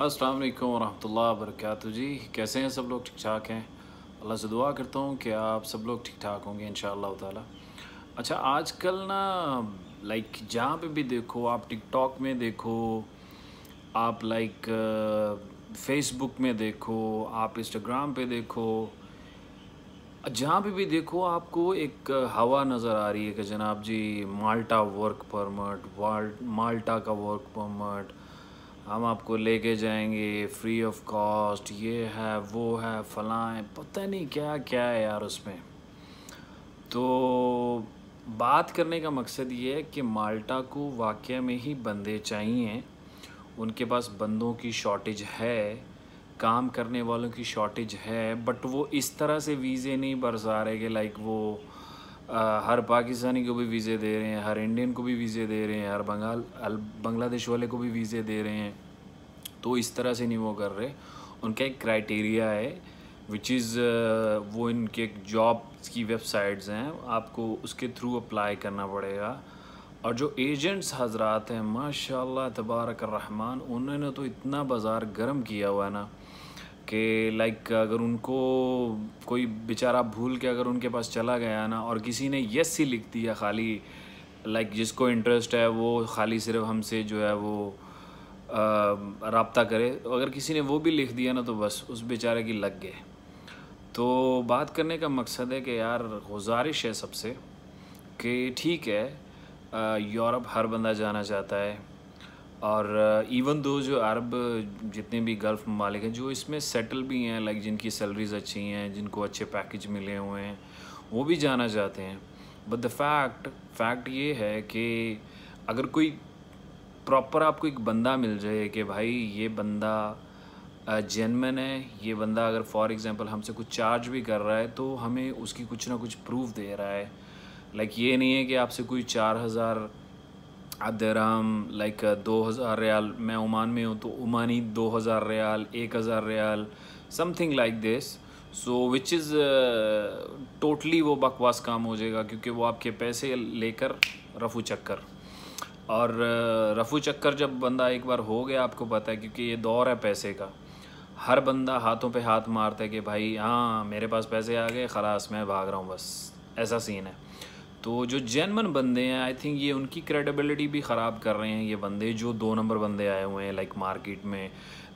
अस्सलाम वालेकुम वरहमतुल्लाह वरकत जी कैसे हैं सब लोग ठीक ठाक हैं अल्लाह से दुआ करता हूँ कि आप सब लोग ठीक ठाक होंगे इन ताला अच्छा आजकल ना लाइक जहाँ पे भी देखो आप टिकटॉक में देखो आप लाइक फेसबुक में देखो आप इंस्टाग्राम पे देखो जहाँ पे भी देखो आपको एक हवा नज़र आ रही है कि जनाब जी माल्टा वर्क परमट माल्टा का वर्क परमट हम आपको लेके जाएंगे फ्री ऑफ कॉस्ट ये है वो है फलाएँ पता नहीं क्या क्या है यार उसमें तो बात करने का मकसद ये है कि माल्टा को वाक्य में ही बंदे चाहिए उनके पास बंदों की शॉर्टेज है काम करने वालों की शॉर्टेज है बट वो इस तरह से वीज़े नहीं बरसा रहे कि लाइक वो हर पाकिस्तानी को भी वीज़े दे रहे हैं हर इंडियन को भी वीज़े दे रहे हैं हर बंगाल बांग्लादेश वाले को भी वीज़े दे रहे हैं तो इस तरह से नहीं वो कर रहे उनका एक क्राइटेरिया है विच इज़ वो इनके जॉब की वेबसाइट्स हैं आपको उसके थ्रू अप्लाई करना पड़ेगा और जो एजेंट्स हजरात हैं माशा तबारक रहमान उन्होंने तो इतना बाज़ार गर्म किया हुआ है ना कि लाइक अगर उनको कोई बेचारा भूल के अगर उनके पास चला गया ना और किसी ने यस ही लिख दिया खाली लाइक जिसको इंटरेस्ट है वो खाली सिर्फ हमसे जो है वो रबता करे अगर किसी ने वो भी लिख दिया ना तो बस उस बेचारे की लग गए तो बात करने का मकसद है कि यार गुजारिश है सबसे कि ठीक है यूरोप हर बंदा जाना चाहता है और इवन uh, दो जो अरब जितने भी गल्फ़ ममालिक हैं जो इसमें सेटल भी हैं लाइक जिनकी सैलरीज अच्छी हैं जिनको अच्छे पैकेज मिले हुए हैं वो भी जाना चाहते हैं बट द फैक्ट फैक्ट ये है कि अगर कोई प्रॉपर आपको एक बंदा मिल जाए कि भाई ये बंदा जेनमन uh, है ये बंदा अगर फॉर एग्ज़ाम्पल हमसे कुछ चार्ज भी कर रहा है तो हमें उसकी कुछ ना कुछ प्रूफ दे रहा है लाइक like ये नहीं है कि आपसे कोई चार हज़ार अदराम लाइक uh, दो हज़ार रियाल मैं ओमान में हूँ तो ओमानी दो हज़ार रियाल एक हज़ार रियाल something like this so which is totally वो बकवास काम हो जाएगा क्योंकि वो आपके पैसे लेकर रफू चक्कर और uh, रफू चक्कर जब बंदा एक बार हो गया आपको पता है क्योंकि ये दौर है पैसे का हर बंदा हाथों पे हाथ मारता है कि भाई हाँ मेरे पास पैसे आ गए खलास मैं भाग रहा हूँ बस ऐसा सीन है तो जो जैनमन बंदे हैं आई थिंक ये उनकी क्रेडिबिलिटी भी ख़राब कर रहे हैं ये बंदे जो दो नंबर बंदे आए हुए हैं लाइक मार्केट में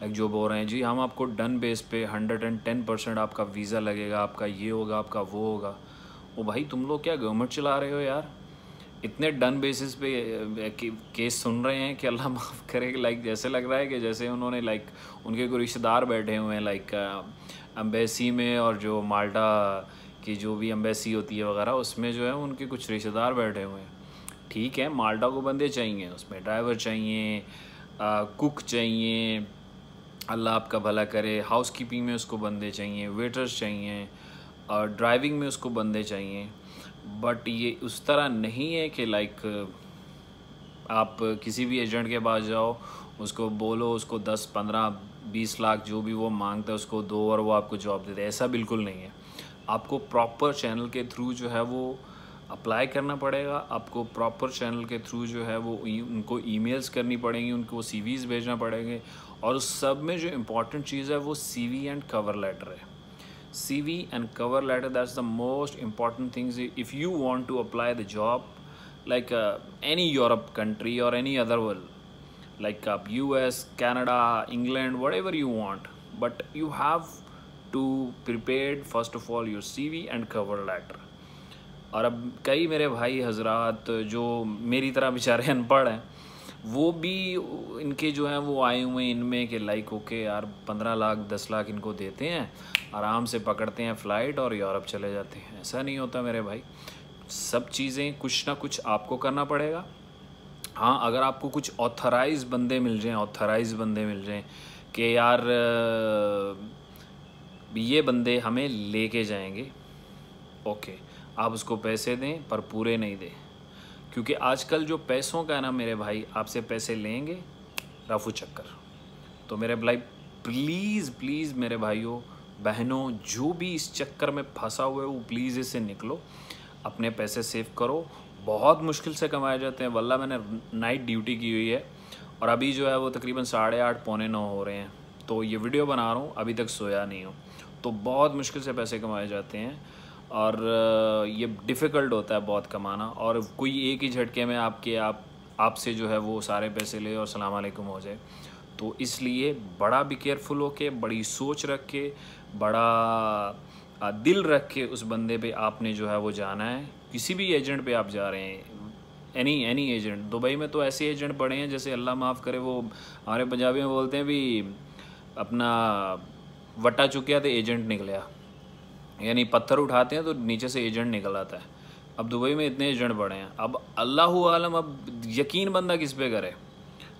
लाइक जो बोल रहे हैं जी हम आपको डन बेस पे हंड्रेड एंड टेन परसेंट आपका वीज़ा लगेगा आपका ये होगा आपका वो होगा वो भाई तुम लोग क्या गवर्नमेंट चला रहे हो यार इतने डन बेसिस पे केस सुन रहे हैं कि अल्लाह माफ़ करे लाइक जैसे लग रहा है कि जैसे उन्होंने लाइक उनके कोई रिश्तेदार बैठे हुए हैं लाइक अम्बेसी में और जो माल्टा कि जो भी अम्बेसी होती है वगैरह उसमें जो है उनके कुछ रिश्तेदार बैठे हुए हैं ठीक है माल्टा को बंदे चाहिए उसमें ड्राइवर चाहिए आ, कुक चाहिए अल्लाह आपका भला करे हाउस कीपिंग में उसको बंदे चाहिए वेटर्स चाहिए और ड्राइविंग में उसको बंदे चाहिए बट ये उस तरह नहीं है कि लाइक आप किसी भी एजेंट के पास जाओ उसको बोलो उसको दस पंद्रह बीस लाख जो भी वो मांगता है उसको दो और वो आपको जॉब देते ऐसा बिल्कुल नहीं है आपको प्रॉपर चैनल के थ्रू जो है वो अप्लाई करना पड़ेगा आपको प्रॉपर चैनल के थ्रू जो है वो e, उनको ईमेल्स करनी पड़ेंगी उनको सीवीज़ भेजना पड़ेंगे और उस सब में जो इम्पॉर्टेंट चीज़ है वो सीवी एंड कवर लेटर है CV and cover letter that's the most important things if you want to apply the job like any Europe country और एनी अदर वर्ल्ड लाइक आप U S Canada England whatever you want but you have to prepare first of all your CV and cover letter. और अब कई मेरे भाई हजरात जो मेरी तरह बेचारे अनपढ़ हैं वो भी इनके जो हैं वो आए हुए हैं इनमें कि लाइक ओके यार पंद्रह लाख दस लाख इनको देते हैं आराम से पकड़ते हैं फ़्लाइट और यूरोप चले जाते हैं ऐसा नहीं होता मेरे भाई सब चीज़ें कुछ ना कुछ आपको करना पड़ेगा हाँ अगर आपको कुछ ऑथराइज बंदे मिल जाएँ ऑथराइज बंदे मिल जाएँ कि यार ये बंदे हमें लेके जाएंगे ओके आप उसको पैसे दें पर पूरे नहीं दें क्योंकि आजकल जो पैसों का है ना मेरे भाई आपसे पैसे लेंगे राफू चक्कर तो मेरे भाई प्लीज़ प्लीज़ मेरे भाइयों बहनों जो भी इस चक्कर में फंसा हुआ है वो प्लीज़ इससे निकलो अपने पैसे सेव करो बहुत मुश्किल से कमाए जाते हैं वल्ला मैंने नाइट ड्यूटी की हुई है और अभी जो है वो तकरीबन साढ़े आठ पौने नौ हो रहे हैं तो ये वीडियो बना रहा हूँ अभी तक सोया नहीं हूँ तो बहुत मुश्किल से पैसे कमाए जाते हैं और ये डिफ़िकल्ट होता है बहुत कमाना और कोई एक ही झटके में आपके आप आपसे जो है वो सारे पैसे ले और सलाम अलैकुम हो जाए तो इसलिए बड़ा भी केयरफुल हो के बड़ी सोच रख के बड़ा दिल रख के उस बंदे पे आपने जो है वो जाना है किसी भी एजेंट पे आप जा रहे हैं एनी एनी एजेंट दुबई में तो ऐसे एजेंट पड़े हैं जैसे अल्लाह माफ़ करे वो हमारे पंजाबी में बोलते हैं भी अपना वटा चुकया तो एजेंट निकलिया यानी पत्थर उठाते हैं तो नीचे से एजेंट निकल आता है अब दुबई में इतने एजेंट बढ़े हैं अब अल्लाह आलम अब यकीन बंदा किस पे करे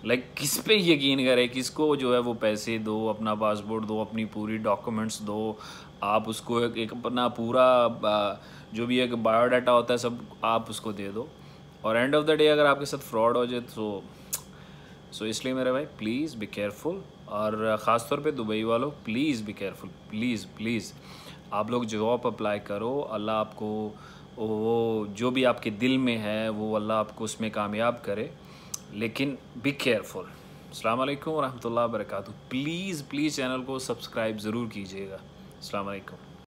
लाइक like, किस पे यकीन करे किसको जो है वो पैसे दो अपना पासपोर्ट दो अपनी पूरी डॉक्यूमेंट्स दो आप उसको एक, एक अपना पूरा जो भी एक बायोडाटा होता है सब आप उसको दे दो और एंड ऑफ द डे अगर आपके साथ फ्रॉड हो जाए तो सो तो so इसलिए मेरे भाई प्लीज़ बी केयरफुल और ख़ास तौर पे दुबई वालों प्लीज़ भी केयरफुल प्लीज़ प्लीज़ आप लोग जॉब अप्लाई करो अल्लाह आपको वो जो भी आपके दिल में है वो अल्लाह आपको उसमें कामयाब करे लेकिन बी केयरफुल अल्लाम वरहमल वर्क प्लीज़ प्लीज़ चैनल को सब्सक्राइब ज़रूर कीजिएगा अलैक्म